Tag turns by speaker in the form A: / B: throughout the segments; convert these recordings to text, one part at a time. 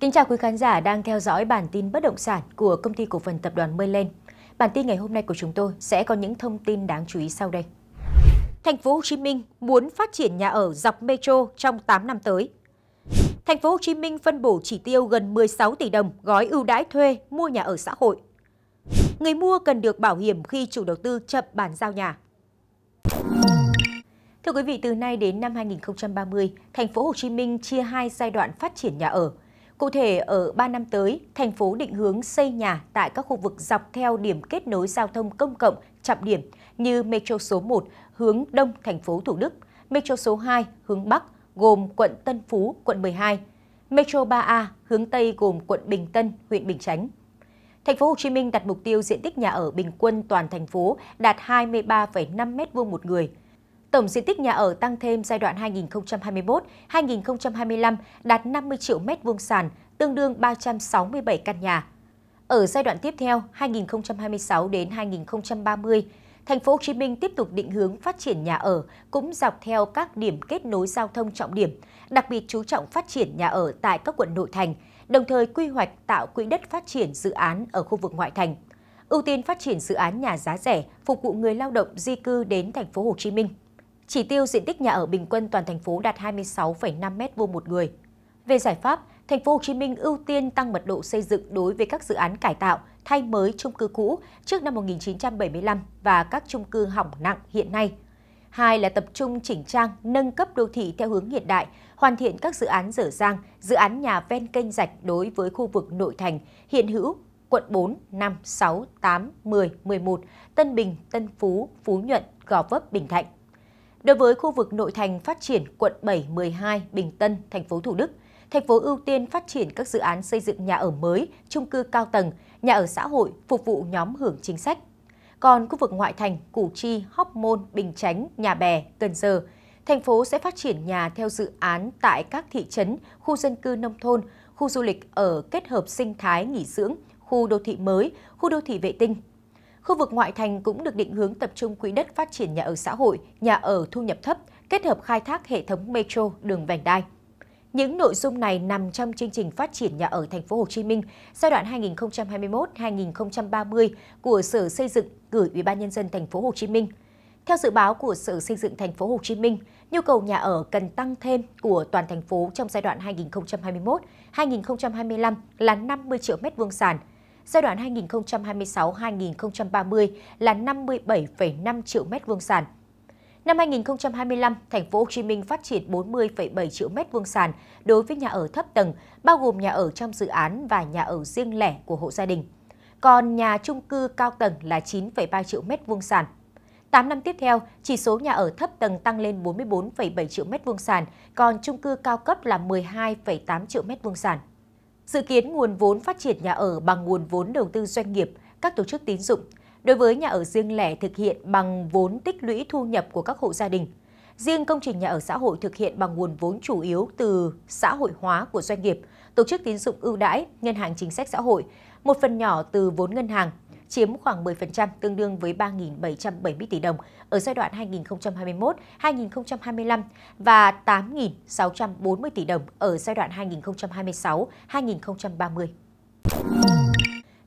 A: Kính chào quý khán giả đang theo dõi bản tin bất động sản của công ty cổ phần tập đoàn Mây Lên. Bản tin ngày hôm nay của chúng tôi sẽ có những thông tin đáng chú ý sau đây. Thành phố Hồ Chí Minh muốn phát triển nhà ở dọc metro trong 8 năm tới. Thành phố Hồ Chí Minh phân bổ chỉ tiêu gần 16 tỷ đồng gói ưu đãi thuê mua nhà ở xã hội. Người mua cần được bảo hiểm khi chủ đầu tư chậm bàn giao nhà. Thưa quý vị, từ nay đến năm 2030, thành phố Hồ Chí Minh chia hai giai đoạn phát triển nhà ở – Cụ thể, ở 3 năm tới, thành phố định hướng xây nhà tại các khu vực dọc theo điểm kết nối giao thông công cộng trọng điểm như Metro số 1 hướng đông thành phố Thủ Đức, Metro số 2 hướng bắc gồm quận Tân Phú, quận 12, Metro 3A hướng tây gồm quận Bình Tân, huyện Bình Chánh. Thành phố Hồ Chí Minh đặt mục tiêu diện tích nhà ở bình quân toàn thành phố đạt 23,5 m2 một người, Tổng diện tích nhà ở tăng thêm giai đoạn 2021-2025 đạt 50 triệu m2 sàn, tương đương 367 căn nhà. Ở giai đoạn tiếp theo 2026 đến 2030, thành phố Hồ Chí Minh tiếp tục định hướng phát triển nhà ở cũng dọc theo các điểm kết nối giao thông trọng điểm, đặc biệt chú trọng phát triển nhà ở tại các quận nội thành, đồng thời quy hoạch tạo quỹ đất phát triển dự án ở khu vực ngoại thành. Ưu tiên phát triển dự án nhà giá rẻ phục vụ người lao động di cư đến thành phố Hồ Chí Minh chỉ tiêu diện tích nhà ở bình quân toàn thành phố đạt 26,5 m2 một người. Về giải pháp, thành phố Hồ Chí Minh ưu tiên tăng mật độ xây dựng đối với các dự án cải tạo, thay mới chung cư cũ trước năm 1975 và các chung cư hỏng nặng hiện nay. Hai là tập trung chỉnh trang, nâng cấp đô thị theo hướng hiện đại, hoàn thiện các dự án dở dang, dự án nhà ven kênh rạch đối với khu vực nội thành hiện hữu quận 4, 5, 6, 8, 10, 11, Tân Bình, Tân Phú, Phú Nhuận, Gò Vấp, Bình Thạnh. Đối với khu vực nội thành phát triển quận 7, 12, Bình Tân, thành phố Thủ Đức, thành phố ưu tiên phát triển các dự án xây dựng nhà ở mới, chung cư cao tầng, nhà ở xã hội phục vụ nhóm hưởng chính sách. Còn khu vực ngoại thành, Củ Chi, Hóc Môn, Bình Chánh, Nhà Bè, Cần Giờ, thành phố sẽ phát triển nhà theo dự án tại các thị trấn, khu dân cư nông thôn, khu du lịch ở kết hợp sinh thái nghỉ dưỡng, khu đô thị mới, khu đô thị vệ tinh, Khu vực ngoại thành cũng được định hướng tập trung quỹ đất phát triển nhà ở xã hội, nhà ở thu nhập thấp, kết hợp khai thác hệ thống metro, đường vành đai. Những nội dung này nằm trong chương trình phát triển nhà ở thành phố Hồ Chí Minh giai đoạn 2021-2030 của Sở Xây dựng gửi Ủy ban nhân dân thành phố Hồ Chí Minh. Theo dự báo của Sở Xây dựng thành phố Hồ Chí Minh, nhu cầu nhà ở cần tăng thêm của toàn thành phố trong giai đoạn 2021-2025 là 50 triệu mét vuông sàn giai đoạn 2026-2030 là 57,5 triệu m2 sàn. Năm 2025, thành phố Hồ Chí Minh phát triển 40,7 triệu mét vuông sàn đối với nhà ở thấp tầng, bao gồm nhà ở trong dự án và nhà ở riêng lẻ của hộ gia đình. Còn nhà trung cư cao tầng là 9,3 triệu mét vuông sàn. 8 năm tiếp theo, chỉ số nhà ở thấp tầng tăng lên 44,7 triệu mét vuông sàn, còn trung cư cao cấp là 12,8 triệu mét vuông sàn dự kiến nguồn vốn phát triển nhà ở bằng nguồn vốn đầu tư doanh nghiệp, các tổ chức tín dụng. Đối với nhà ở riêng lẻ thực hiện bằng vốn tích lũy thu nhập của các hộ gia đình. Riêng công trình nhà ở xã hội thực hiện bằng nguồn vốn chủ yếu từ xã hội hóa của doanh nghiệp, tổ chức tín dụng ưu đãi, ngân hàng chính sách xã hội, một phần nhỏ từ vốn ngân hàng, chiếm khoảng 10% tương đương với 3.770 tỷ đồng ở giai đoạn 2021-2025 và 8.640 tỷ đồng ở giai đoạn 2026-2030.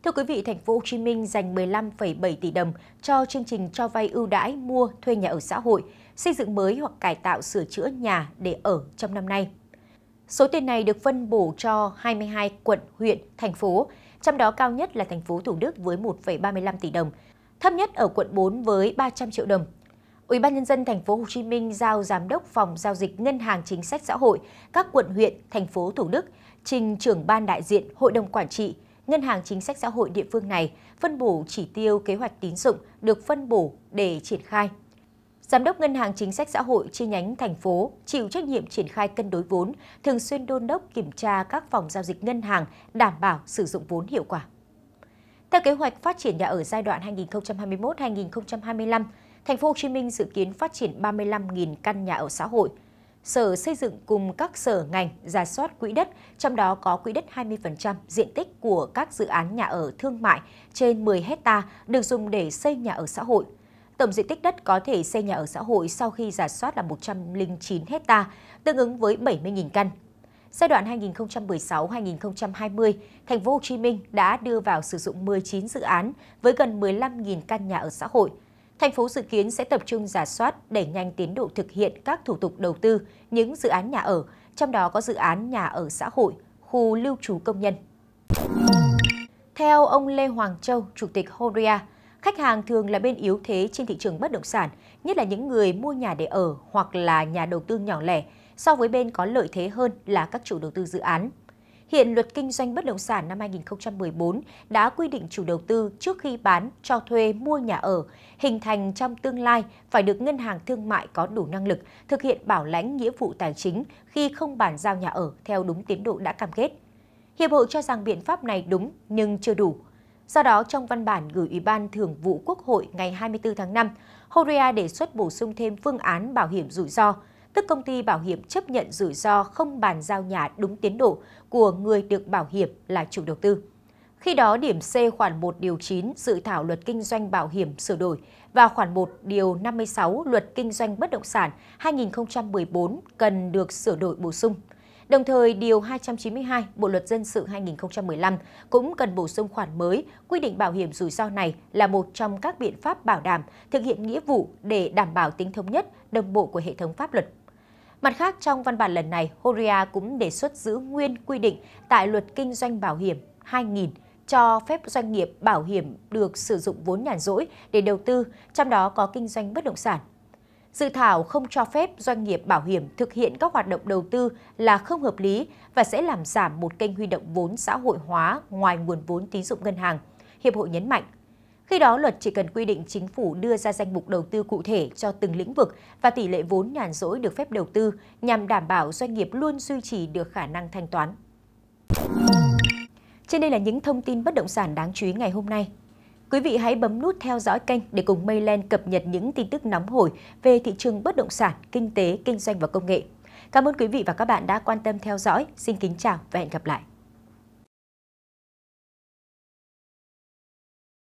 A: Thưa quý vị, thành phố Hồ Chí Minh dành 15,7 tỷ đồng cho chương trình cho vay ưu đãi mua thuê nhà ở xã hội, xây dựng mới hoặc cải tạo sửa chữa nhà để ở trong năm nay. Số tiền này được phân bổ cho 22 quận, huyện, thành phố trong đó cao nhất là thành phố Thủ Đức với 1,35 tỷ đồng, thấp nhất ở quận 4 với 300 triệu đồng. Ủy ban nhân dân thành phố Hồ Chí Minh giao giám đốc phòng giao dịch ngân hàng chính sách xã hội các quận huyện, thành phố Thủ Đức trình trưởng ban đại diện Hội đồng quản trị ngân hàng chính sách xã hội địa phương này phân bổ chỉ tiêu kế hoạch tín dụng được phân bổ để triển khai Giám đốc Ngân hàng Chính sách Xã hội chi nhánh thành phố chịu trách nhiệm triển khai cân đối vốn, thường xuyên đôn đốc kiểm tra các phòng giao dịch ngân hàng đảm bảo sử dụng vốn hiệu quả. Theo kế hoạch phát triển nhà ở giai đoạn 2021-2025, thành phố Hồ Chí Minh dự kiến phát triển 35.000 căn nhà ở xã hội. Sở xây dựng cùng các sở ngành giả soát quỹ đất, trong đó có quỹ đất 20% diện tích của các dự án nhà ở thương mại trên 10 hecta được dùng để xây nhà ở xã hội – Tổng diện tích đất có thể xây nhà ở xã hội sau khi giả soát là 109 hecta, tương ứng với 70.000 căn. Giai đoạn 2016-2020, thành phố Hồ Chí Minh đã đưa vào sử dụng 19 dự án với gần 15.000 căn nhà ở xã hội. Thành phố dự kiến sẽ tập trung giả soát đẩy nhanh tiến độ thực hiện các thủ tục đầu tư những dự án nhà ở, trong đó có dự án nhà ở xã hội, khu lưu trú công nhân. Theo ông Lê Hoàng Châu, Chủ tịch Horia, khách hàng thường là bên yếu thế trên thị trường bất động sản, nhất là những người mua nhà để ở hoặc là nhà đầu tư nhỏ lẻ, so với bên có lợi thế hơn là các chủ đầu tư dự án. Hiện luật kinh doanh bất động sản năm 2014 đã quy định chủ đầu tư trước khi bán, cho thuê, mua nhà ở, hình thành trong tương lai phải được ngân hàng thương mại có đủ năng lực thực hiện bảo lãnh nghĩa vụ tài chính khi không bàn giao nhà ở theo đúng tiến độ đã cam kết. Hiệp hội cho rằng biện pháp này đúng nhưng chưa đủ. Do đó, trong văn bản gửi Ủy ban Thường vụ Quốc hội ngày 24 tháng 5, Horea đề xuất bổ sung thêm phương án bảo hiểm rủi ro, tức công ty bảo hiểm chấp nhận rủi ro không bàn giao nhà đúng tiến độ của người được bảo hiểm là chủ đầu tư. Khi đó, điểm C khoản 1 điều 9 dự thảo luật kinh doanh bảo hiểm sửa đổi và khoản 1 điều 56 luật kinh doanh bất động sản 2014 cần được sửa đổi bổ sung. Đồng thời, Điều 292 Bộ Luật Dân sự 2015 cũng cần bổ sung khoản mới quy định bảo hiểm rủi ro này là một trong các biện pháp bảo đảm thực hiện nghĩa vụ để đảm bảo tính thống nhất, đồng bộ của hệ thống pháp luật Mặt khác, trong văn bản lần này, Horia cũng đề xuất giữ nguyên quy định tại luật kinh doanh bảo hiểm 2000 cho phép doanh nghiệp bảo hiểm được sử dụng vốn nhàn rỗi để đầu tư, trong đó có kinh doanh bất động sản Dự thảo không cho phép doanh nghiệp bảo hiểm thực hiện các hoạt động đầu tư là không hợp lý và sẽ làm giảm một kênh huy động vốn xã hội hóa ngoài nguồn vốn tín dụng ngân hàng, Hiệp hội nhấn mạnh. Khi đó, luật chỉ cần quy định chính phủ đưa ra danh mục đầu tư cụ thể cho từng lĩnh vực và tỷ lệ vốn nhàn rỗi được phép đầu tư nhằm đảm bảo doanh nghiệp luôn duy trì được khả năng thanh toán. Trên đây là những thông tin bất động sản đáng chú ý ngày hôm nay. Quý vị hãy bấm nút theo dõi kênh để cùng maylen cập nhật những tin tức nóng hổi về thị trường bất động sản, kinh tế, kinh doanh và công nghệ. Cảm ơn quý vị và các bạn đã quan tâm theo dõi. Xin kính chào và hẹn gặp lại.